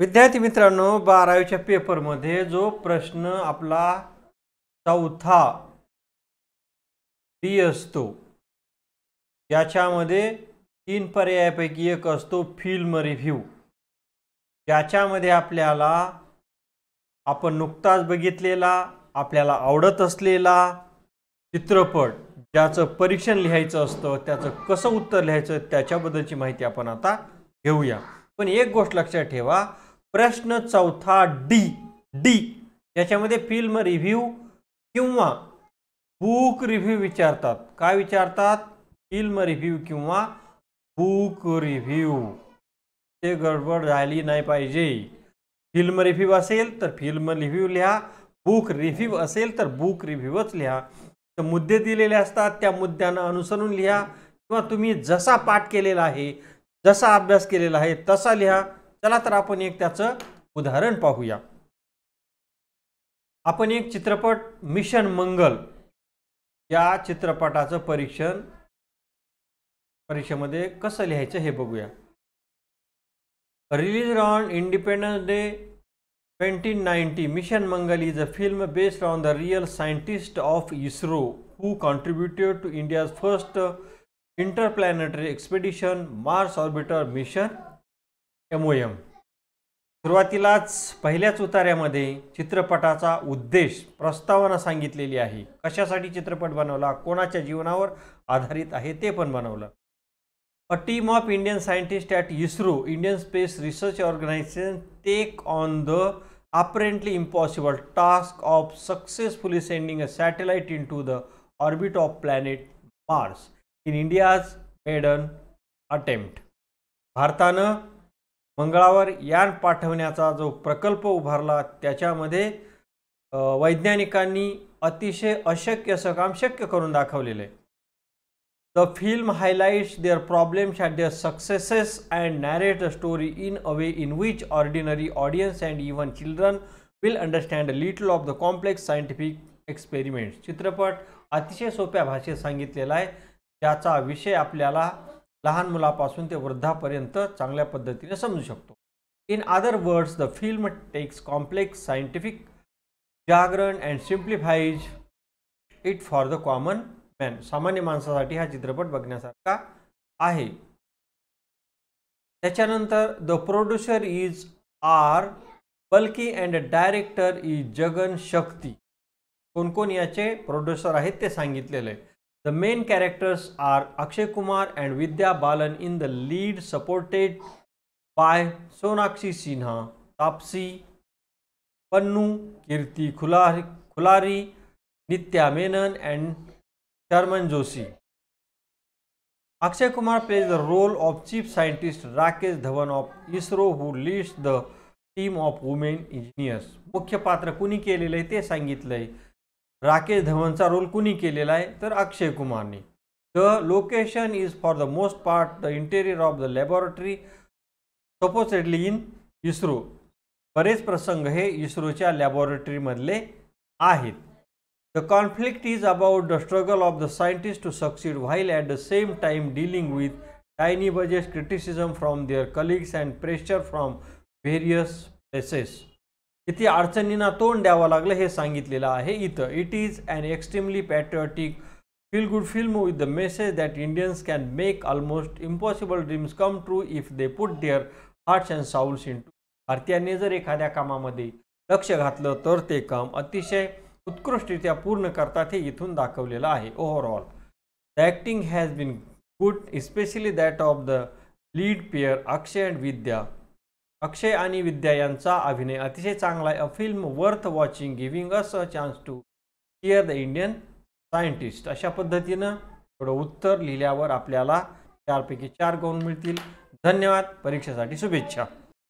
विद्यार्थी मित्रांनो बारावीच्या पेपरमध्ये जो प्रश्न आपला चौथा डी असतो याच्यामध्ये तीन पर्यायापैकी एक असतो फिल्म रिव्ह्यू ज्याच्यामध्ये आपल्याला आपण नुकताच बघितलेला आपल्याला आवडत असलेला चित्रपट ज्याचं परीक्षण लिहायचं असतं त्याचं कसं उत्तर लिहायचं त्याच्याबद्दलची माहिती आपण आता घेऊया पण एक गोष्ट लक्षात ठेवा प्रश्न चौथा डी डी याच्यामध्ये फिल्म रिव्ह्यू किंवा बुक रिव्ह्यू विचारतात काय विचारतात फिल्म रिव्ह्यू किंवा बुक रिव्ह्यू ते गडबड झाली नाही पाहिजे फिल्म रिव्ह्यू असेल तर फिल्म रिव्ह्यू लिहा बुक रिव्ह्यू असेल तर बुक रिव्ह्यूच लिहा तर मुद्दे दिलेले असतात त्या मुद्द्यांना अनुसरून लिहा किंवा तुम्ही जसा पाठ केलेला आहे जसा अभ्यास केलेला आहे तसा लिहा चला तर आपण एक त्याचं उदाहरण पाहूया आपण एक चित्रपट मिशन मंगल या चित्रपटाचं परीक्षण परीक्षेमध्ये कसं लिहायचं हे बघूया release on Independence Day twenty ninety mission Mangal is a film based on the real scientist of ISRO who contributed to India's first interplanetary expedition Mars Orbiter Mission M O M सुरुवातीलाच पहिल्याच उतार्यामध्ये चित्रपटाचा उद्देश प्रस्तावना सांगितलेली आहे कशासाठी चित्रपट बनवला कोणाच्या जीवनावर आधारित आहे ते पण बनवलं a team of Indian scientist at ISRO Indian Space Research Organisation take on the impossible impossible task of successfully sending a satellite to the orbit of planet Mars in India's maiden attempt भारतानं मंगळावर यान पाठवण्याचा जो प्रकल्प उभारला त्याच्यामध्ये वैज्ञानिकांनी अतिशय अशक्य असं काम शक्य करून दाखवलेलं आहे the film highlights their problems at their successes and narrate a story in a way in which ordinary audience and even children will understand a little of the complex scientific experiments चित्रपट अतिशय सोप्या भाषेत सांगितलेला आहे याचा विषय आपल्याला लहान मुलापासून ते वृद्धापर्यंत चांगल्या पद्धतीने समजू शकतो in other words the film takes complex scientific jargon and simplifies it for the common man सामान्य माणसासाठी हा चित्रपट बघण्यासारखा आहे त्याच्यानंतर the producer is R Balki and director is Jagan Shakti कोणकोण याचे प्रोड्युसर आहेत ते सांगितलेलं आहे The main characters are Akshay Kumar and Vidya Balan in the lead, supported by Sonakshi Sinha, Tapsi, Pannu, Kirti Khulari, Nitya Menon, and Sharman Joshi. Akshay Kumar plays the role of chief scientist Rakesh Dhawan of ISRO, who leads the team of women engineers मुख्य पात्र कुणी केलेलं आहे ते सांगितलं आहे Rakesh धवनचा role कुणी केलेला आहे तर अक्षय कुमारने the location is for the most part the interior of the laboratory supposedly in ISRO बरेच प्रसंग हे इस्रोच्या लॅबॉरेटरीमधले आहेत the conflict is about the struggle of the scientist to succeed while at the same time dealing with tiny budget criticism from their colleagues and pressure from various places किती अडचणींना तोंड द्यावं लागलं हे सांगितलेलं आहे इथं it is an extremely पॅट्रिऑटिक feel good film with the message that Indians can make almost impossible dreams come true if they put their hearts and souls into भारतीयांनी जर एखाद्या कामामध्ये लक्ष घातलं तर ते काम अतिशय उत्कृष्टरित्या पूर्ण करतात हे इथून दाखवलेलं आहे overall the acting has been good especially that of the lead pair Akshay and Vidya Akshay आणि विद्या यांचा अभिनय अतिशय चांगला आहे a film worth watching giving us a chance to hear the Indian scientist अशा पद्धतीनं थोडं उत्तर लिहिल्यावर आपल्याला चारपैकी चार गुण मिळतील धन्यवाद परीक्षेसाठी शुभेच्छा